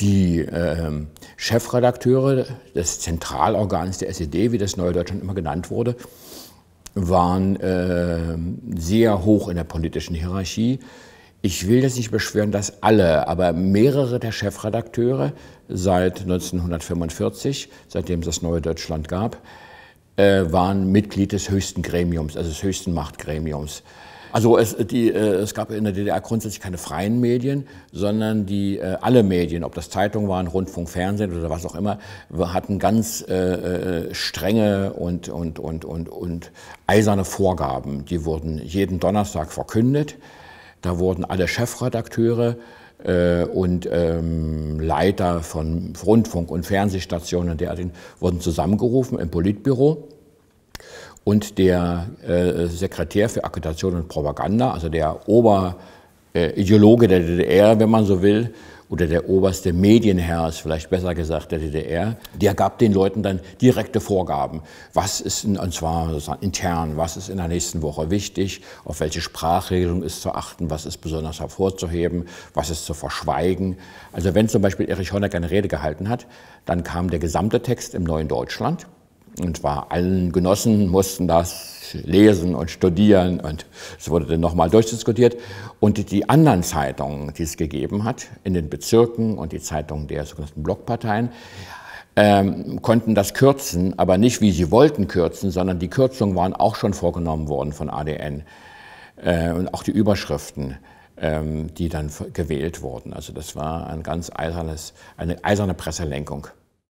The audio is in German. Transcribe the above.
die äh, Chefredakteure des Zentralorgans der SED, wie das Neue Deutschland immer genannt wurde, waren äh, sehr hoch in der politischen Hierarchie. Ich will das nicht beschweren, dass alle, aber mehrere der Chefredakteure seit 1945, seitdem es das Neue Deutschland gab, äh, waren Mitglied des höchsten Gremiums, also des höchsten Machtgremiums. Also es, die, äh, es gab in der DDR grundsätzlich keine freien Medien, sondern die, äh, alle Medien, ob das Zeitungen waren, Rundfunk, Fernsehen oder was auch immer, hatten ganz äh, äh, strenge und, und, und, und, und eiserne Vorgaben. Die wurden jeden Donnerstag verkündet. Da wurden alle Chefredakteure äh, und ähm, Leiter von Rundfunk- und Fernsehstationen und derartigen wurden zusammengerufen im Politbüro und der äh, Sekretär für Agitation und Propaganda, also der Oberideologe äh, der DDR, wenn man so will, oder der oberste Medienherr ist vielleicht besser gesagt der DDR, der gab den Leuten dann direkte Vorgaben. Was ist, und zwar intern, was ist in der nächsten Woche wichtig, auf welche Sprachregelung ist zu achten, was ist besonders hervorzuheben, was ist zu verschweigen. Also wenn zum Beispiel Erich Honecker eine Rede gehalten hat, dann kam der gesamte Text im Neuen Deutschland und zwar allen Genossen mussten das lesen und studieren und es wurde dann nochmal durchdiskutiert. Und die anderen Zeitungen, die es gegeben hat, in den Bezirken und die Zeitungen der sogenannten Blockparteien, ähm, konnten das kürzen, aber nicht wie sie wollten kürzen, sondern die Kürzungen waren auch schon vorgenommen worden von ADN äh, und auch die Überschriften ähm, die dann gewählt wurden. Also das war ein ganz eisernes, eine eiserne Presselenkung.